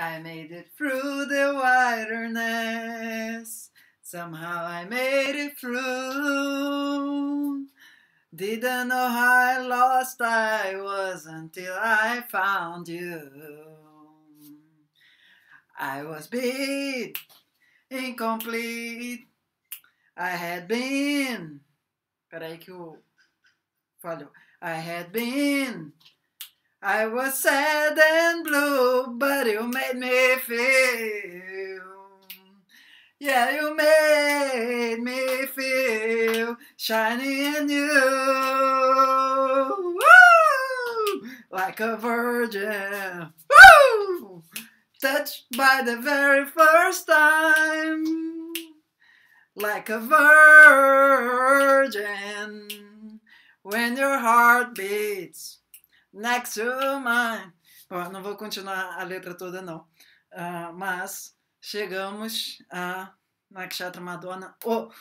I made it through the wilderness. Somehow I made it through. Didn't know how lost I was until I found you. I was beat, incomplete. I had been. Peraí que o. Falhou. I had been I was sad and blue, but you made me feel. Yeah, you made me feel shiny and new. Woo! Like a virgin. Woo! Touched by the very first time. Like a virgin. When your heart beats. next to mine. Bom, não vou continuar a letra toda, não. Uh, mas chegamos a Nakshatra Madonna, ou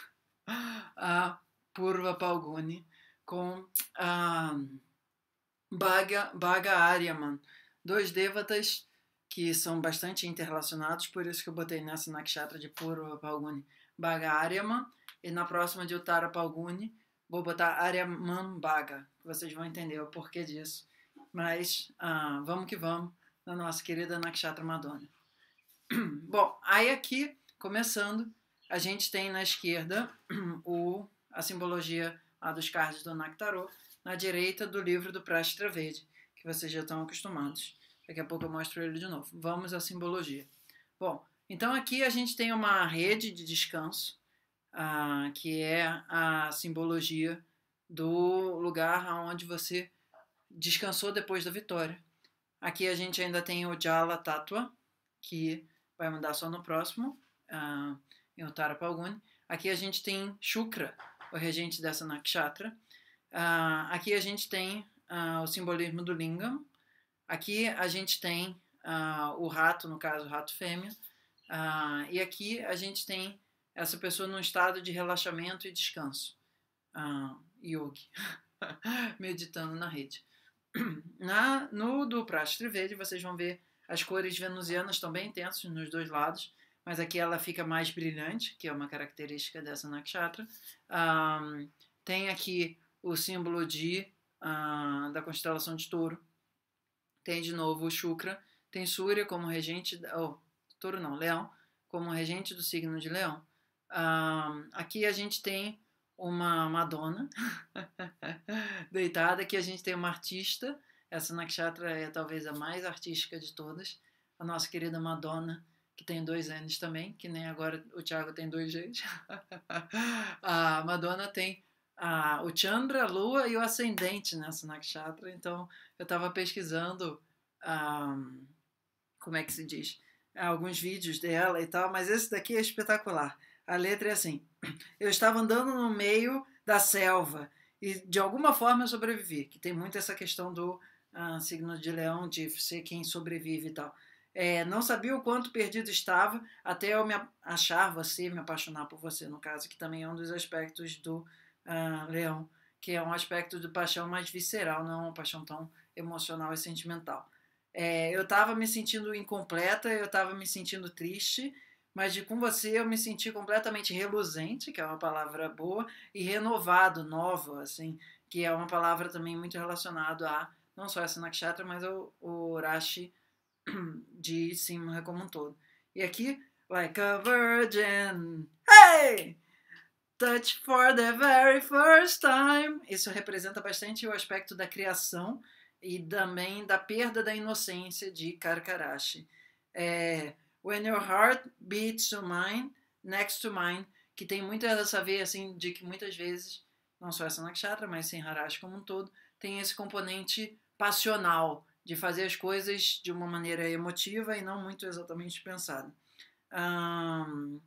a Purva Palguni, com a ah, Bhaga, Baga Aryaman, dois devatas que são bastante interrelacionados, por isso que eu botei nessa Nakshatra de Purva Palguni, Bhaga Aryaman, e na próxima de Uttara Palguni, vou botar Aryaman Bhaga, vocês vão entender o porquê disso mas ah, vamos que vamos na nossa querida Nakshatra Madonna. Bom, aí aqui, começando, a gente tem na esquerda o, a simbologia dos cards do Nactarô, na direita do livro do Prastra Verde, que vocês já estão acostumados. Daqui a pouco eu mostro ele de novo. Vamos à simbologia. Bom, então aqui a gente tem uma rede de descanso, ah, que é a simbologia do lugar onde você descansou depois da vitória. Aqui a gente ainda tem o Jala Tatua, que vai mudar só no próximo, uh, em Uttara Palguni. Aqui a gente tem Shukra, o regente dessa nakshatra. Uh, aqui a gente tem uh, o simbolismo do Lingam. Aqui a gente tem o rato, no caso, o rato fêmea. e aqui a gente tem essa pessoa num estado de relaxamento e descanso. yogi, meditando na rede. Na, no do Prastra Verde, vocês vão ver as cores venusianas estão bem intensas nos dois lados, mas aqui ela fica mais brilhante, que é uma característica dessa nakshatra. Um, tem aqui o símbolo de, uh, da constelação de touro. Tem de novo o Shukra. Tem Surya como regente. Oh, touro não, leão, como regente do signo de leão. Um, aqui a gente tem uma Madonna deitada, aqui a gente tem uma artista, essa Nakshatra é talvez a mais artística de todas, a nossa querida Madonna, que tem dois N's também, que nem agora o Thiago tem dois G's. a Madonna tem a, o Chandra, a Lua e o Ascendente nessa Nakshatra, então eu estava pesquisando, um, como é que se diz, alguns vídeos dela e tal, mas esse daqui é espetacular. A letra é assim: Eu estava andando no meio da selva e de alguma forma eu sobrevivi, que tem muito essa questão do ah, signo de leão, de ser quem sobrevive e tal. É, não sabia o quanto perdido estava até eu me achar você, me apaixonar por você, no caso, que também é um dos aspectos do ah, leão, que é um aspecto de paixão mais visceral, não é uma paixão tão emocional e sentimental. É, eu estava me sentindo incompleta, eu estava me sentindo triste, mas de com você eu me senti completamente reluzente, que é uma palavra boa, e renovado, novo, assim, que é uma palavra também muito relacionada a não só essa nakshatra, mas o, o Urashi de Simha como um todo. E aqui, like a virgin, hey! Touch for the very first time. Isso representa bastante o aspecto da criação e também da perda da inocência de Karkarashi. É, When Your Heart Beats to Mine, Next to Mine, que tem muita essa ver assim, de que muitas vezes, não só essa nakshatra, mas sem Harash como um todo, tem esse componente passional, de fazer as coisas de uma maneira emotiva e não muito exatamente pensada. Um,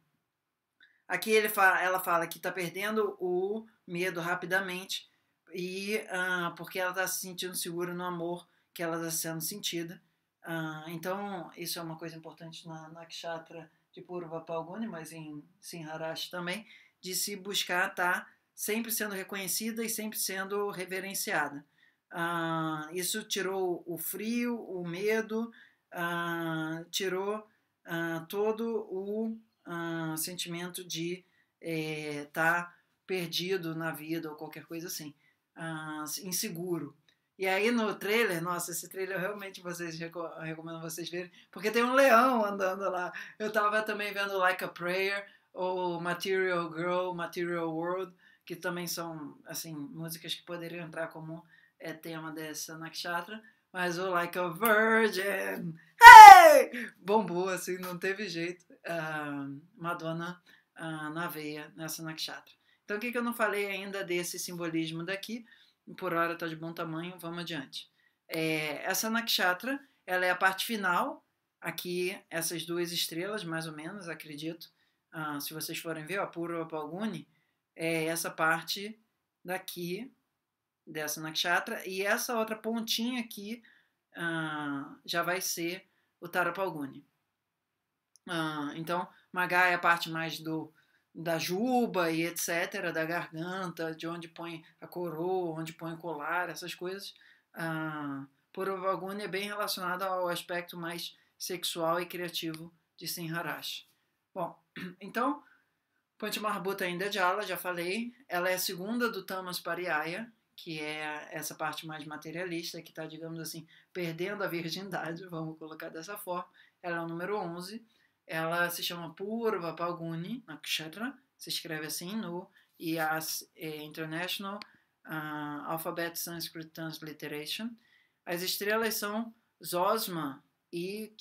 aqui ele fala, ela fala que está perdendo o medo rapidamente e uh, porque ela está se sentindo segura no amor que ela está sendo sentida ah, então, isso é uma coisa importante na Nakshatra de Purva Palguni, mas em Sinharash também, de se buscar estar tá sempre sendo reconhecida e sempre sendo reverenciada. Ah, isso tirou o frio, o medo, ah, tirou ah, todo o ah, sentimento de estar eh, tá perdido na vida ou qualquer coisa assim, inseguro. E aí no trailer, nossa, esse trailer realmente vocês recomendo vocês verem, porque tem um leão andando lá. Eu tava também vendo Like a Prayer ou Material Girl, Material World, que também são assim músicas que poderiam entrar como é, tema dessa Nakshatra, mas o Like a Virgin, hey! bombou assim, não teve jeito. Uh, Madonna uh, na veia nessa Nakshatra. Então, o que, que eu não falei ainda desse simbolismo daqui? por hora está de bom tamanho, vamos adiante. É, essa nakshatra, ela é a parte final, aqui essas duas estrelas, mais ou menos, acredito, ah, se vocês forem ver, a Purva Palguni, é essa parte daqui, dessa nakshatra, e essa outra pontinha aqui ah, já vai ser o Tarapalguni. Ah, então, Magá é a parte mais do da juba e etc., da garganta, de onde põe a coroa, onde põe o colar, essas coisas. Ah, por Purvaguni é bem relacionada ao aspecto mais sexual e criativo de Sinharash. Bom, então, Pantimarbhuta ainda é ala, já falei. Ela é a segunda do Tamas Pariaya, que é essa parte mais materialista, que está, digamos assim, perdendo a virgindade, vamos colocar dessa forma. Ela é o número 11. Ela se chama Purva Palguni Nakshatra, se escreve assim no IAS é, International uh, Alphabet Sanskrit Transliteration. As estrelas são Zosma e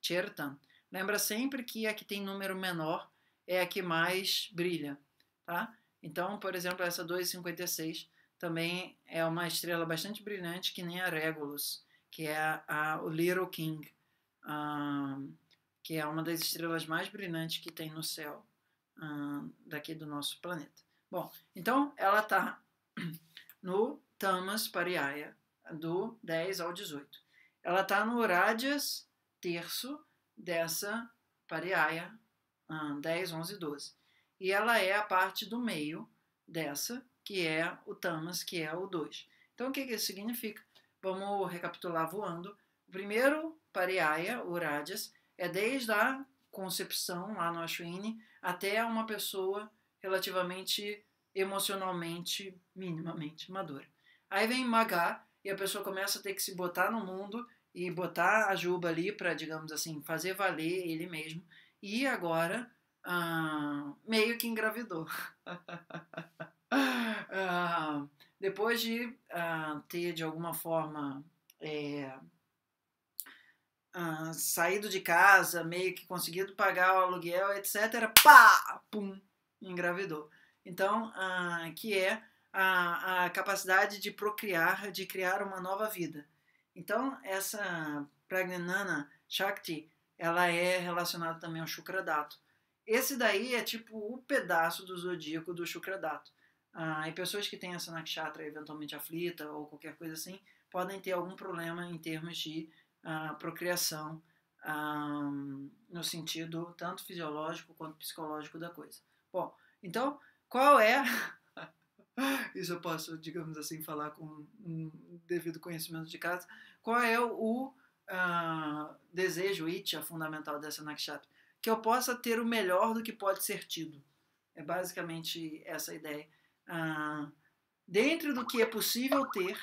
Chertan. Lembra sempre que a que tem número menor é a que mais brilha, tá? Então, por exemplo, essa 256 também é uma estrela bastante brilhante, que nem a Regulus, que é a, a, o Little King. Um, ah, que é uma das estrelas mais brilhantes que tem no céu hum, daqui do nosso planeta. Bom, então ela está no Tamas Pariaya, do 10 ao 18. Ela está no Rádias, terço dessa Pariaya, hum, 10, 11 12. E ela é a parte do meio dessa, que é o Tamas, que é o 2. Então, o que, que isso significa? Vamos recapitular voando. O primeiro Pariaya, o Rádias, é desde a concepção lá no Ashwini até uma pessoa relativamente emocionalmente, minimamente madura. Aí vem Magá e a pessoa começa a ter que se botar no mundo e botar a juba ali para, digamos assim, fazer valer ele mesmo. E agora, ah, meio que engravidou. Ah, depois de ah, ter, de alguma forma, é, ah, saído de casa, meio que conseguido pagar o aluguel, etc., pá, pum, engravidou. Então, ah, que é a, a capacidade de procriar, de criar uma nova vida. Então, essa Pragnana Shakti, ela é relacionada também ao Shukradato. Esse daí é tipo o pedaço do zodíaco do Shukradato. Ah, e pessoas que têm essa nakshatra eventualmente aflita ou qualquer coisa assim, podem ter algum problema em termos de a procriação no sentido tanto fisiológico quanto psicológico da coisa. Bom, então, qual é. Isso eu posso, digamos assim, falar com um devido conhecimento de casa. Qual é o uh, desejo, itcha fundamental dessa nakshatra? Que eu possa ter o melhor do que pode ser tido. É basicamente essa a ideia. Uh, dentro do que é possível ter,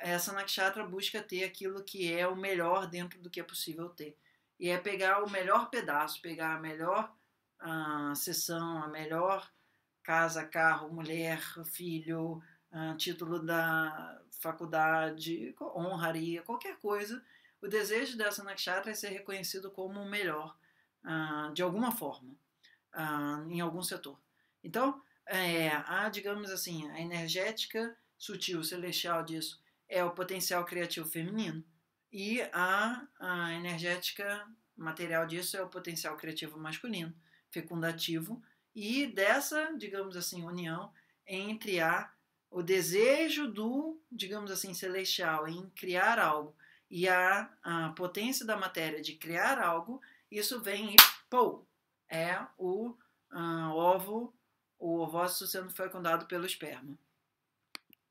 é essa nakshatra busca ter aquilo que é o melhor dentro do que é possível ter. E é pegar o melhor pedaço, pegar a melhor ah, sessão, a melhor casa, carro, mulher, filho, ah, título da faculdade, honraria, qualquer coisa. O desejo dessa nakshatra é ser reconhecido como o melhor, ah, de alguma forma, em algum setor. Então, é, a, digamos assim, a energética sutil, celestial disso é o potencial criativo feminino. E a, a energética material disso é o potencial criativo masculino, fecundativo, e dessa, digamos assim, união entre a o desejo do, digamos assim, celestial em criar algo e a, a potência da matéria de criar algo, isso vem e pô, é o ovo, o ovócito sendo fecundado pelo esperma.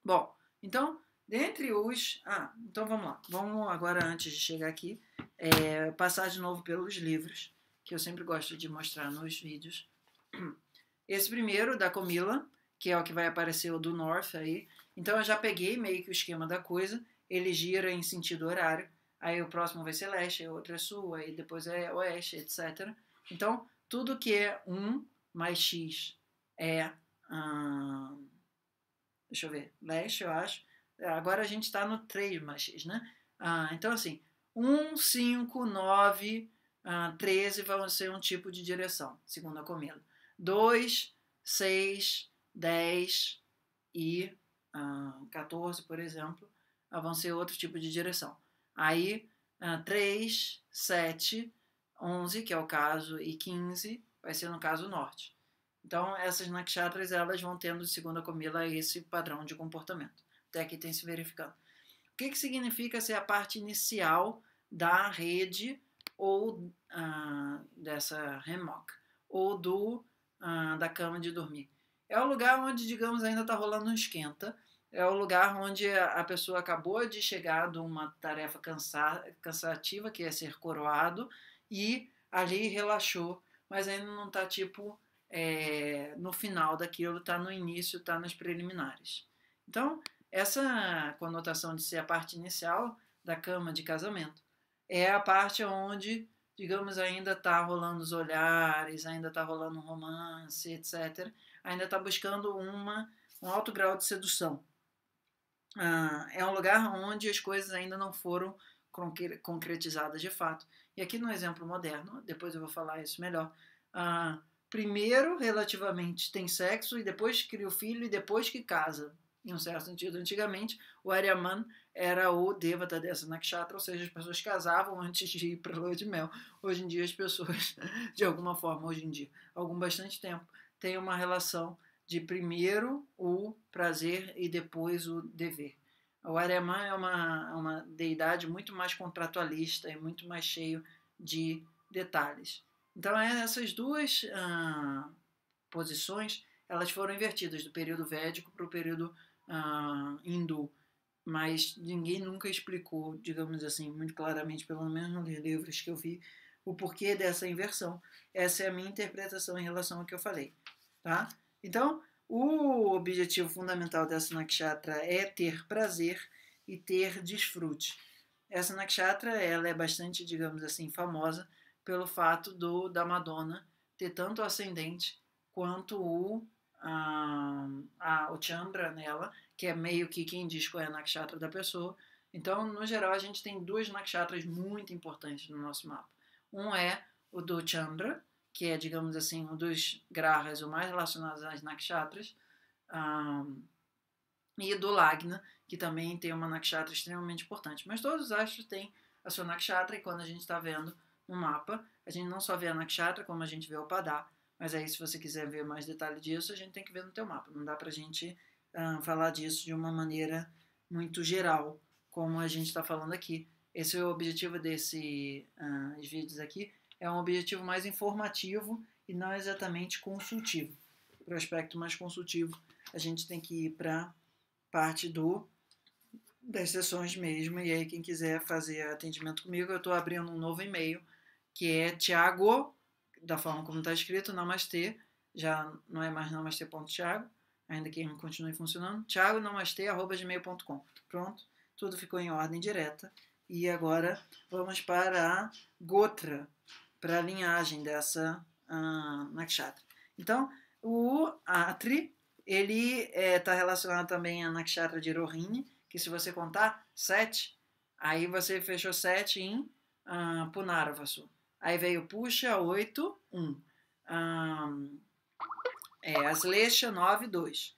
Bom, então Dentre os. Ah, então vamos lá. Vamos agora, antes de chegar aqui, é, passar de novo pelos livros, que eu sempre gosto de mostrar nos vídeos. Esse primeiro, da Comila, que é o que vai aparecer o do North aí. Então eu já peguei meio que o esquema da coisa. Ele gira em sentido horário. Aí o próximo vai ser leste, aí outro é sul, aí depois é oeste, etc. Então, tudo que é 1 mais x é. Hum, deixa eu ver, leste, eu acho Agora a gente está no 3 mais x, né? Ah, então, assim, 1, 5, 9, ah, 13 vão ser um tipo de direção, segundo a Comelo. 2, 6, 10 e ah, 14, por exemplo, ah, vão ser outro tipo de direção. Aí, ah, 3, 7, 11, que é o caso, e 15 vai ser no caso norte. Então, essas nakshatras, elas vão tendo, segundo a Comila, esse padrão de comportamento até que tem se verificando. O que, que significa ser a parte inicial da rede ou ah, dessa remoca ou do ah, da cama de dormir? É o lugar onde, digamos, ainda está rolando um esquenta. É o lugar onde a pessoa acabou de chegar de uma tarefa cansa cansativa, que é ser coroado, e ali relaxou, mas ainda não está tipo é, no final daquilo, está no início, está nas preliminares. Então, essa conotação de ser a parte inicial da cama de casamento é a parte onde, digamos, ainda está rolando os olhares, ainda está rolando um romance, etc. Ainda está buscando uma, um alto grau de sedução. Ah, é um lugar onde as coisas ainda não foram concretizadas de fato. E aqui no exemplo moderno, depois eu vou falar isso melhor. Ah, primeiro, relativamente, tem sexo, e depois cria o filho, e depois que casa em um certo sentido, antigamente, o Aryaman era o devata dessa nakshatra, ou seja, as pessoas casavam antes de ir para a lua de mel. Hoje em dia, as pessoas, de alguma forma, hoje em dia, algum bastante tempo, têm uma relação de primeiro o prazer e depois o dever. O Aryaman é uma, é uma deidade muito mais contratualista e muito mais cheio de detalhes. Então, é, essas duas ah, posições elas foram invertidas do período védico para o período uh, hindu, mas ninguém nunca explicou, digamos assim, muito claramente, pelo menos nos livros que eu vi, o porquê dessa inversão. Essa é a minha interpretação em relação ao que eu falei, tá? Então, o objetivo fundamental dessa nakshatra é ter prazer e ter desfrute. Essa nakshatra, ela é bastante, digamos assim, famosa pelo fato do da Madonna ter tanto o ascendente quanto o a, a, o Chandra nela, que é meio que quem diz qual é a nakshatra da pessoa. Então, no geral, a gente tem duas nakshatras muito importantes no nosso mapa. Um é o do Chandra, que é, digamos assim, um dos grahas, o mais relacionados às nakshatras, um, e do Lagna, que também tem uma nakshatra extremamente importante. Mas todos os astros têm a sua nakshatra, e quando a gente está vendo no mapa, a gente não só vê a nakshatra, como a gente vê o padá, mas aí, se você quiser ver mais detalhe disso, a gente tem que ver no teu mapa. Não dá para a gente uh, falar disso de uma maneira muito geral, como a gente está falando aqui. Esse é o objetivo desses uh, ah, vídeos aqui. É um objetivo mais informativo e não exatamente consultivo. Para o aspecto mais consultivo, a gente tem que ir para parte do das sessões mesmo. E aí, quem quiser fazer atendimento comigo, eu estou abrindo um novo e-mail que é Tiago da forma como está escrito, namastê, já não é mais namastê.thiago, ainda que continue funcionando, Thiago Pronto, tudo ficou em ordem direta. E agora vamos para a Gotra, para a linhagem dessa uh, Nakshatra. Então, o Atri, ele está é, tá relacionado também à Nakshatra de Rohini, que se você contar sete, aí você fechou sete em uh, ah, Punarvasu. Aí veio puxa, 8, 1. Um, é, as leixas, 9, 2.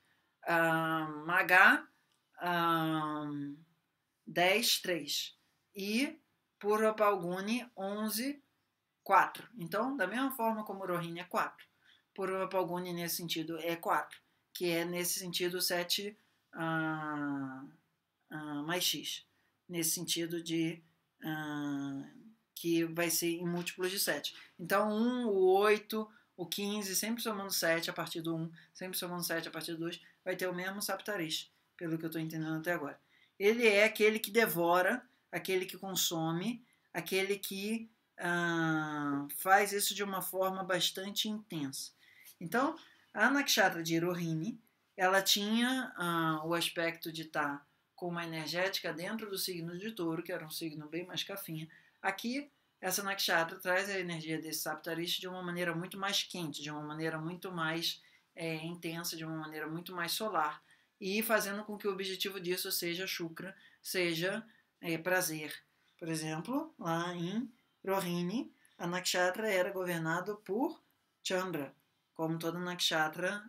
Um, magá, um, 10, 3. E pura 11, 4. Então, da mesma forma como rohini é 4. Pura nesse sentido, é 4. Que é, nesse sentido, 7 uh, uh, mais x. Nesse sentido de... Uh, que vai ser em múltiplos de 7. Então, 1, o 8, o 15, sempre somando 7 a partir do 1, sempre somando 7 a partir do 2, vai ter o mesmo saptarish, pelo que eu estou entendendo até agora. Ele é aquele que devora, aquele que consome, aquele que ah, faz isso de uma forma bastante intensa. Então, a nakshatra de Rohini, ela tinha ah, o aspecto de estar tá com uma energética dentro do signo de touro, que era um signo bem mais cafinha, Aqui, essa nakshatra traz a energia desse saptarista de uma maneira muito mais quente, de uma maneira muito mais é, intensa, de uma maneira muito mais solar, e fazendo com que o objetivo disso seja shukra, seja é, prazer. Por exemplo, lá em Rohini, a nakshatra era governada por Chandra, como toda nakshatra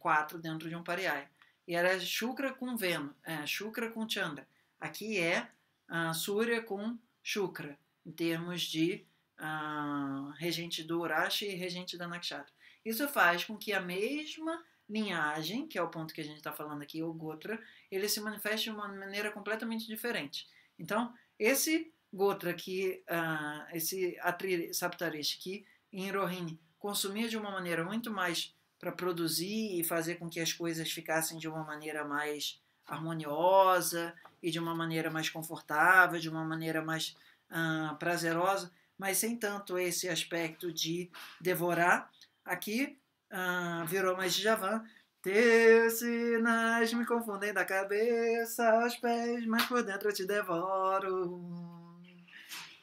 4 ah, dentro de um pariai. E era Shukra com Vênus, é, Shukra com Chandra. Aqui é ah, Surya com Shukra, em termos de ah, regente do Urashi e regente da Nakshatra. Isso faz com que a mesma linhagem, que é o ponto que a gente está falando aqui, o Gotra, ele se manifeste de uma maneira completamente diferente. Então, esse Gotra aqui ah, esse Atri Saptarish que em Rohini consumia de uma maneira muito mais para produzir e fazer com que as coisas ficassem de uma maneira mais harmoniosa e de uma maneira mais confortável, de uma maneira mais ah, prazerosa, mas sem tanto esse aspecto de devorar. Aqui ah, virou mais de Javan. Teus sinais me confundem da cabeça aos pés, mas por dentro eu te devoro.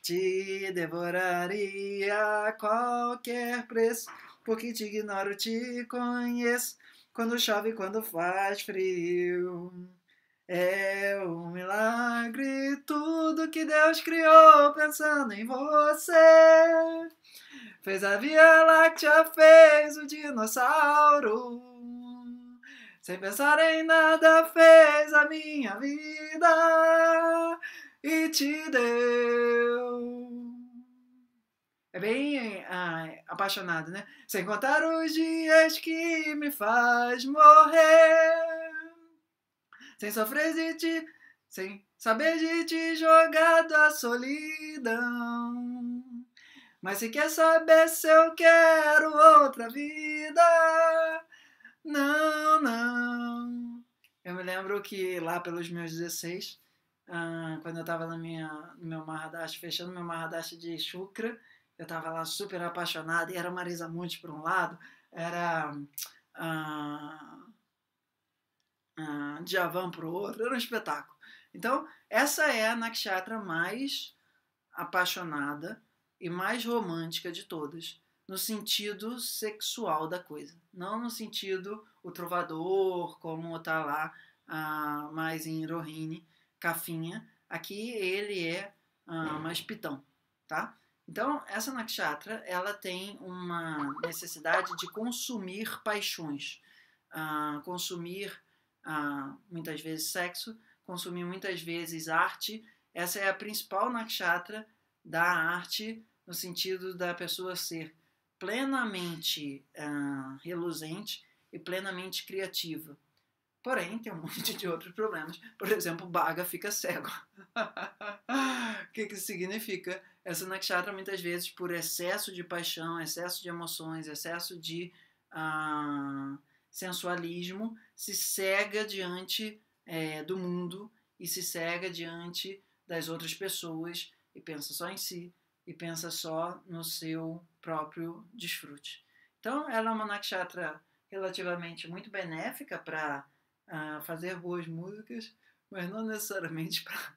Te devoraria a qualquer preço, porque te ignoro, te conheço quando chove, quando faz frio. É um milagre tudo que Deus criou pensando em você. Fez a Via Láctea, fez o dinossauro. Sem pensar em nada, fez a minha vida e te deu. É bem apaixonado, né? Sem contar os dias que me faz morrer. Sem sofrer de te. Sem saber de te jogar da solidão. Mas se quer saber se eu quero outra vida. Não, não. Eu me lembro que lá pelos meus 16, ah, quando eu estava no meu Mahadashi, fechando meu Mahadashi de Shukra eu estava lá super apaixonada, e era Marisa Monte por um lado, era ah, ah, Djavan para o outro, era um espetáculo. Então, essa é a Nakshatra mais apaixonada e mais romântica de todas, no sentido sexual da coisa, não no sentido o trovador, como está lá ah, mais em Rohini, Cafinha. Aqui ele é ah, mais pitão, tá? Então, essa nakshatra, ela tem uma necessidade de consumir paixões, uh, consumir uh, muitas vezes sexo, consumir muitas vezes arte. Essa é a principal nakshatra da arte, no sentido da pessoa ser plenamente uh, reluzente e plenamente criativa. Porém, tem um monte de outros problemas. Por exemplo, Baga fica cego. O que, que significa? Essa nakshatra muitas vezes por excesso de paixão, excesso de emoções, excesso de ah, sensualismo, se cega diante é, do mundo e se cega diante das outras pessoas e pensa só em si e pensa só no seu próprio desfrute. Então, ela é uma nakshatra relativamente muito benéfica para uh, ah, fazer boas músicas, mas não necessariamente para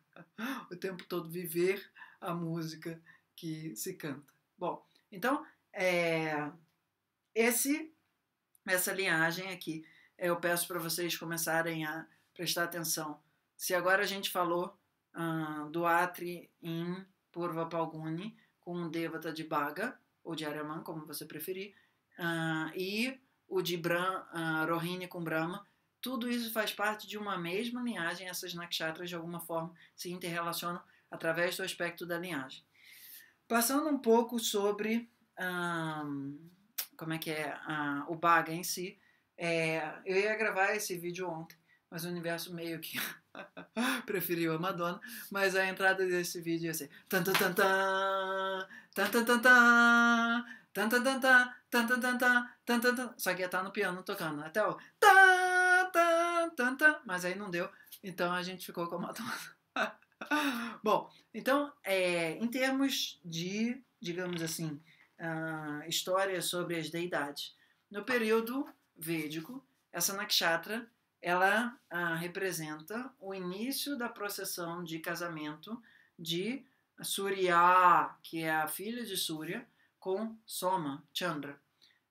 o tempo todo viver a música que se canta. Bom, então é, esse essa linhagem aqui eu peço para vocês começarem a prestar atenção. Se agora a gente falou do Atri em Purva Palguni com o Devata de Bhaga ou de Araman, como você preferir, e o de Bram, Rohini com Brahma, tudo isso faz parte de uma mesma linhagem, essas nakshatras de alguma forma se interrelacionam através do aspecto da linhagem. Passando um pouco sobre um, como é que é uh, o Baga em si, é, eu ia gravar esse vídeo ontem, mas o universo meio que preferiu a Madonna, mas a entrada desse vídeo ia ser tan tan tan tan tan tan tan tan tan tan tan tan tan tan tan tan só que ia estar no piano tocando até o tan tan tan tan mas aí não deu, então a gente ficou com a Madonna. Bom, então, é, em termos de, digamos assim, uh, história sobre as deidades, no período védico, essa nakshatra ela uh, representa o início da processão de casamento de Surya, que é a filha de Surya, com Soma, Chandra.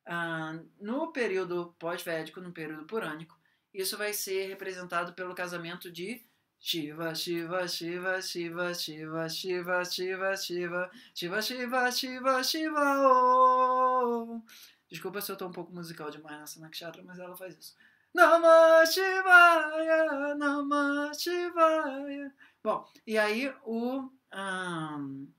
Uh, no período pós-védico, no período purânico, isso vai ser representado pelo casamento de Shiva, Shiva, Shiva, Shiva, Shiva, Shiva, Shiva, Shiva, Shiva, Shiva, Shiva, Shiva, oh. Desculpa se eu tô um pouco musical demais nessa nakshatra, mas ela faz isso. Namah Shivaya, Namah Shivaya. Bom, e aí o um,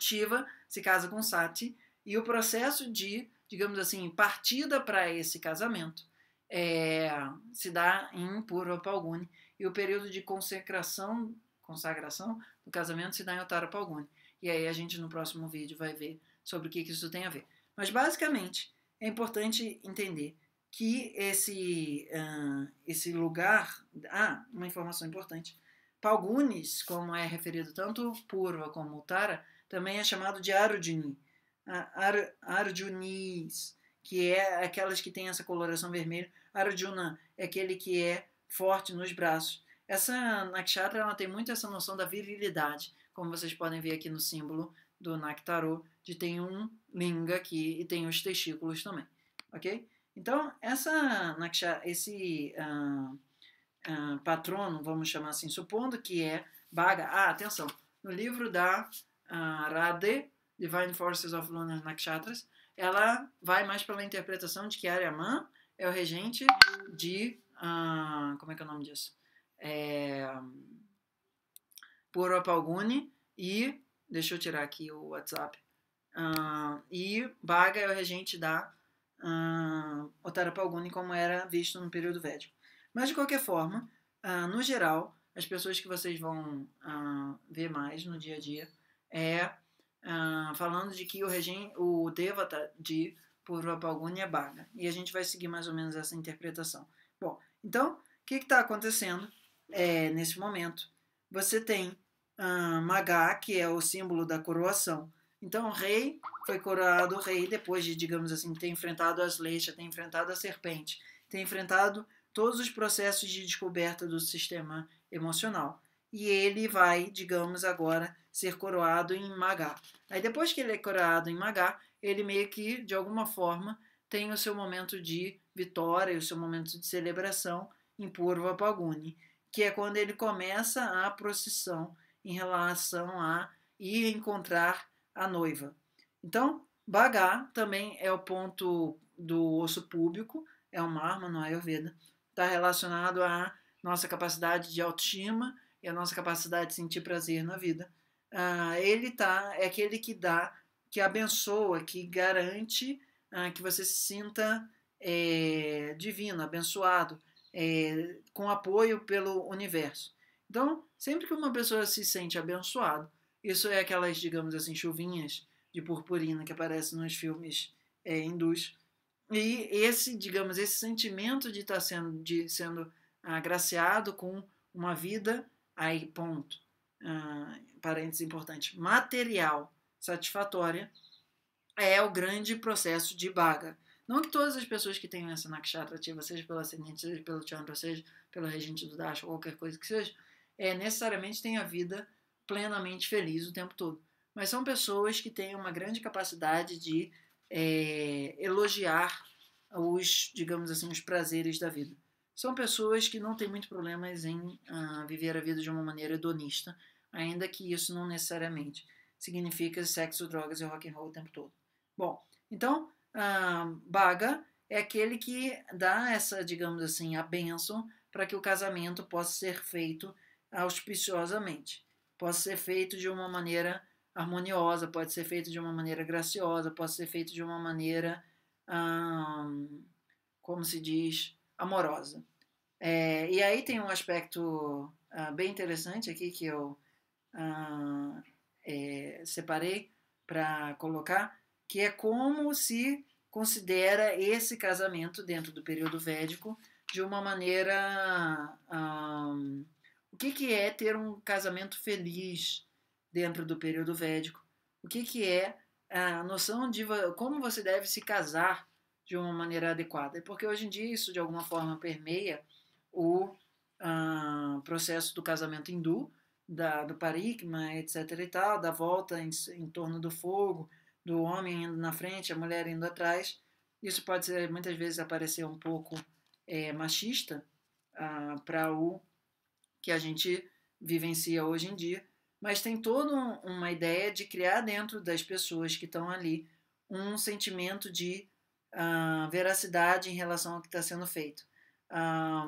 Shiva se casa com Sati e o processo de, digamos assim, partida para esse casamento é, se dá em Purva Palguni e o período de consecração, consagração do casamento se dá em Otara Palguni. E aí a gente no próximo vídeo vai ver sobre o que, que isso tem a ver. Mas basicamente é importante entender que esse, uh, esse lugar. Ah, uma informação importante. Palgunis, como é referido tanto Purva como Uttara, também é chamado de Arjuni. Ar, Arjunis, que é aquelas que têm essa coloração vermelha. Arjuna é aquele que é forte nos braços. Essa nakshatra ela tem muito essa noção da virilidade, como vocês podem ver aqui no símbolo do Naktarô, de tem um linga aqui e tem os testículos também, ok? Então, essa nakshatra, esse uh, uh, patrono, vamos chamar assim, supondo que é Baga. Ah, atenção, no livro da uh, Radhe, Divine Forces of Lunar Nakshatras, ela vai mais pela interpretação de que Aryaman é o regente de ah, como é que é o nome disso? É, por Opalguni e, deixa eu tirar aqui o WhatsApp, ah, e Baga é o regente da Otara ah, Otarapalguni, como era visto no período védico. Mas, de qualquer forma, no geral, as pessoas que vocês vão ver mais no dia a dia é falando de que o, regente, o devata tá de Purvapalguni é Baga. E a gente vai seguir mais ou menos essa interpretação. Então, o que está acontecendo é, nesse momento? Você tem hum, Magá, que é o símbolo da coroação. Então, o rei foi coroado o rei depois de, digamos assim, ter enfrentado as leis ter enfrentado a serpente, ter enfrentado todos os processos de descoberta do sistema emocional. E ele vai, digamos agora, ser coroado em Magá. Aí depois que ele é coroado em Magá, ele meio que, de alguma forma, tem o seu momento de vitória, o seu momento de celebração em Purva Paguni, que é quando ele começa a procissão em relação a ir encontrar a noiva. Então, Bagá também é o ponto do osso público, é uma arma no é Ayurveda, está relacionado à nossa capacidade de autoestima e à nossa capacidade de sentir prazer na vida. Ah, ele tá, é aquele que dá, que abençoa, que garante ah, que você se sinta é, divino, abençoado, é, com apoio pelo universo. Então, sempre que uma pessoa se sente abençoada, isso é aquelas, digamos assim, chuvinhas de purpurina que aparecem nos filmes é, hindus. E esse, digamos, esse sentimento de estar tá sendo, de sendo agraciado com uma vida, aí ponto, ah, parênteses importante, material satisfatória, é o grande processo de Baga. Não que todas as pessoas que tenham essa nakshatra ativa, seja pelo ascendente, seja pelo chandra, seja pelo regente do dasha, qualquer coisa que seja, é, necessariamente tenha a vida plenamente feliz o tempo todo. Mas são pessoas que têm uma grande capacidade de é, elogiar os, digamos assim, os prazeres da vida. São pessoas que não têm muito problemas em ah, viver a vida de uma maneira hedonista, ainda que isso não necessariamente significa sexo, drogas e rock and roll o tempo todo. Bom, então, Baga é aquele que dá essa, digamos assim, a bênção para que o casamento possa ser feito auspiciosamente, possa ser feito de uma maneira harmoniosa, pode ser feito de uma maneira graciosa, pode ser feito de uma maneira, hum, como se diz, amorosa. É, e aí tem um aspecto uh, bem interessante aqui que eu uh, é, separei para colocar, que é como se considera esse casamento dentro do período védico de uma maneira. Um, o que, que é ter um casamento feliz dentro do período védico? O que, que é a noção de como você deve se casar de uma maneira adequada? É porque hoje em dia isso de alguma forma permeia o processo do casamento hindu, da, do parikma, etc. e tal, da volta em, em torno do fogo do homem indo na frente, a mulher indo atrás. Isso pode ser, muitas vezes aparecer um pouco é, machista ah, para o que a gente vivencia hoje em dia, mas tem toda uma ideia de criar dentro das pessoas que estão ali um sentimento de ah, veracidade em relação ao que está sendo feito. Ah,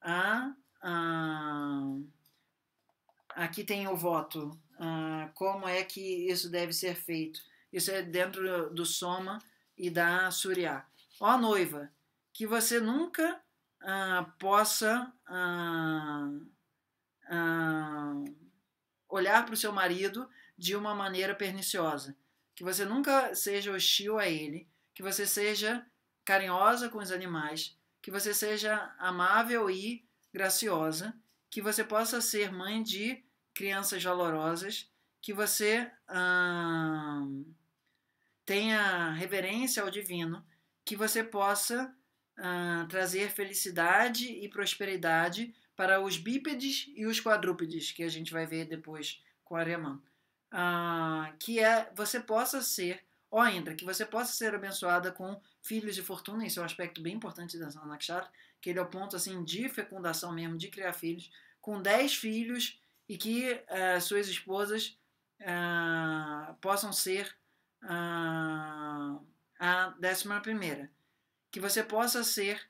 a, ah, a, ah, aqui tem o voto. Ah, como é que isso deve ser feito? Isso é dentro do Soma e da Surya. Ó noiva, que você nunca ah, possa ah, ah, olhar para o seu marido de uma maneira perniciosa. Que você nunca seja hostil a ele, que você seja carinhosa com os animais, que você seja amável e graciosa, que você possa ser mãe de crianças valorosas, que você tenha reverência ao divino, que você possa uh, trazer felicidade e prosperidade para os bípedes e os quadrúpedes, que a gente vai ver depois com Ariamã. Uh, ah, que é, você possa ser, ó ainda que você possa ser abençoada com filhos de fortuna, isso é um aspecto bem importante da Sanakshara, que ele é o ponto assim, de fecundação mesmo, de criar filhos, com dez filhos e que uh, suas esposas eh, possam ser a, a décima primeira. Que você possa ser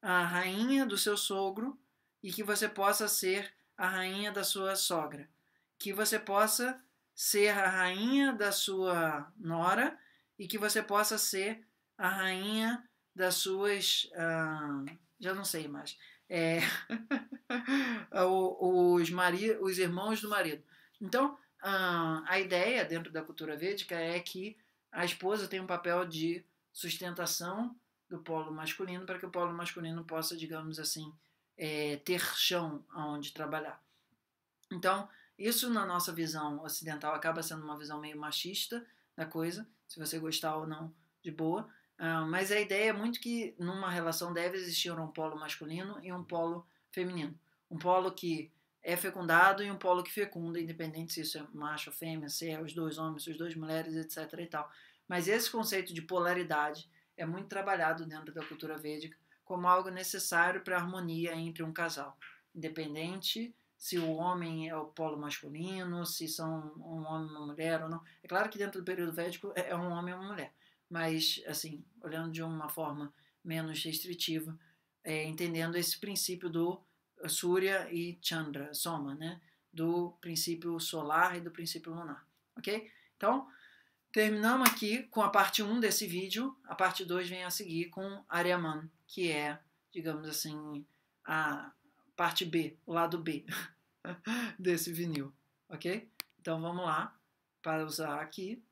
a rainha do seu sogro e que você possa ser a rainha da sua sogra. Que você possa ser a rainha da sua nora e que você possa ser a rainha das suas. Ah, já não sei mais. É, os, mari, os irmãos do marido. Então, a ideia dentro da cultura védica é que a esposa tem um papel de sustentação do polo masculino para que o polo masculino possa, digamos assim, é, ter chão aonde trabalhar. Então, isso na nossa visão ocidental acaba sendo uma visão meio machista da coisa, se você gostar ou não, de boa. Uh, mas a ideia é muito que numa relação deve existir um polo masculino e um polo feminino. Um polo que é fecundado e um polo que fecunda, independente se isso é macho ou fêmea, se é os dois homens, se os dois mulheres, etc. e tal. Mas esse conceito de polaridade é muito trabalhado dentro da cultura védica como algo necessário para a harmonia entre um casal, independente se o homem é o polo masculino, se são um homem e uma mulher ou não. É claro que dentro do período védico é, é um homem e uma mulher, mas assim, olhando de uma forma menos restritiva, é, entendendo esse princípio do Surya e Chandra, soma, né? Do princípio solar e do princípio lunar, ok? Então, terminamos aqui com a parte 1 desse vídeo. A parte 2 vem a seguir com Aryaman, que é, digamos assim, a parte B, o lado B desse vinil, ok? Então, vamos lá para usar aqui.